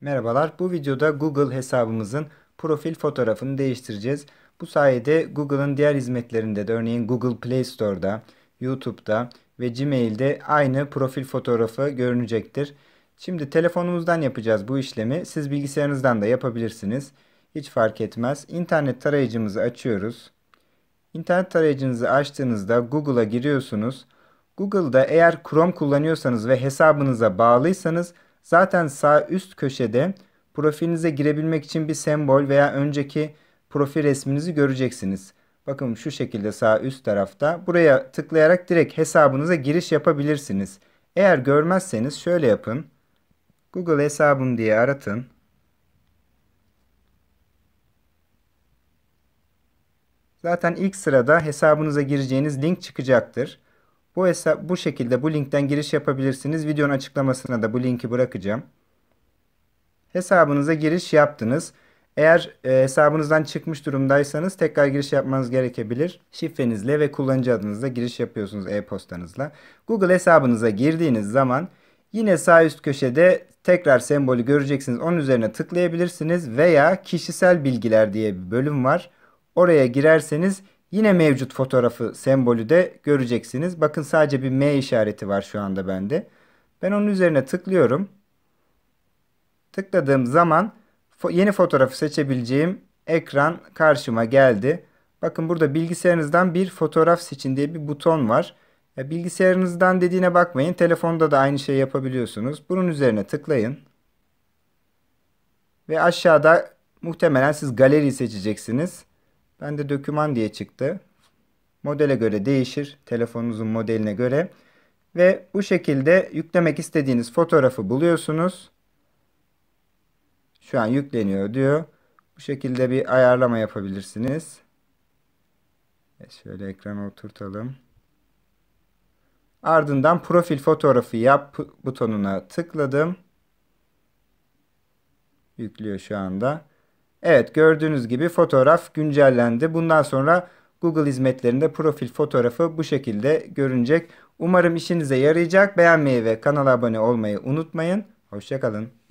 Merhabalar, bu videoda Google hesabımızın profil fotoğrafını değiştireceğiz. Bu sayede Google'ın diğer hizmetlerinde de örneğin Google Play Store'da, YouTube'da ve Gmail'de aynı profil fotoğrafı görünecektir. Şimdi telefonumuzdan yapacağız bu işlemi. Siz bilgisayarınızdan da yapabilirsiniz. Hiç fark etmez. İnternet tarayıcımızı açıyoruz. İnternet tarayıcınızı açtığınızda Google'a giriyorsunuz. Google'da eğer Chrome kullanıyorsanız ve hesabınıza bağlıysanız Zaten sağ üst köşede profilinize girebilmek için bir sembol veya önceki profil resminizi göreceksiniz. Bakın şu şekilde sağ üst tarafta. Buraya tıklayarak direkt hesabınıza giriş yapabilirsiniz. Eğer görmezseniz şöyle yapın. Google hesabım diye aratın. Zaten ilk sırada hesabınıza gireceğiniz link çıkacaktır. Bu hesap bu şekilde bu linkten giriş yapabilirsiniz. Videonun açıklamasına da bu linki bırakacağım. Hesabınıza giriş yaptınız. Eğer e, hesabınızdan çıkmış durumdaysanız tekrar giriş yapmanız gerekebilir. Şifrenizle ve kullanıcı adınızla giriş yapıyorsunuz e-postanızla. Google hesabınıza girdiğiniz zaman yine sağ üst köşede tekrar sembolü göreceksiniz. Onun üzerine tıklayabilirsiniz veya kişisel bilgiler diye bir bölüm var. Oraya girerseniz Yine mevcut fotoğrafı sembolü de göreceksiniz. Bakın sadece bir M işareti var şu anda bende. Ben onun üzerine tıklıyorum. Tıkladığım zaman yeni fotoğrafı seçebileceğim ekran karşıma geldi. Bakın burada bilgisayarınızdan bir fotoğraf seçin diye bir buton var. Ya bilgisayarınızdan dediğine bakmayın. Telefonda da aynı şeyi yapabiliyorsunuz. Bunun üzerine tıklayın. Ve aşağıda muhtemelen siz galeri seçeceksiniz. Ben de döküman diye çıktı. Modele göre değişir. Telefonunuzun modeline göre. Ve bu şekilde yüklemek istediğiniz fotoğrafı buluyorsunuz. Şu an yükleniyor diyor. Bu şekilde bir ayarlama yapabilirsiniz. şöyle ekrana oturtalım. Ardından profil fotoğrafı yap butonuna tıkladım. Yüklüyor şu anda. Evet gördüğünüz gibi fotoğraf güncellendi. Bundan sonra Google hizmetlerinde profil fotoğrafı bu şekilde görünecek. Umarım işinize yarayacak. Beğenmeyi ve kanala abone olmayı unutmayın. Hoşçakalın.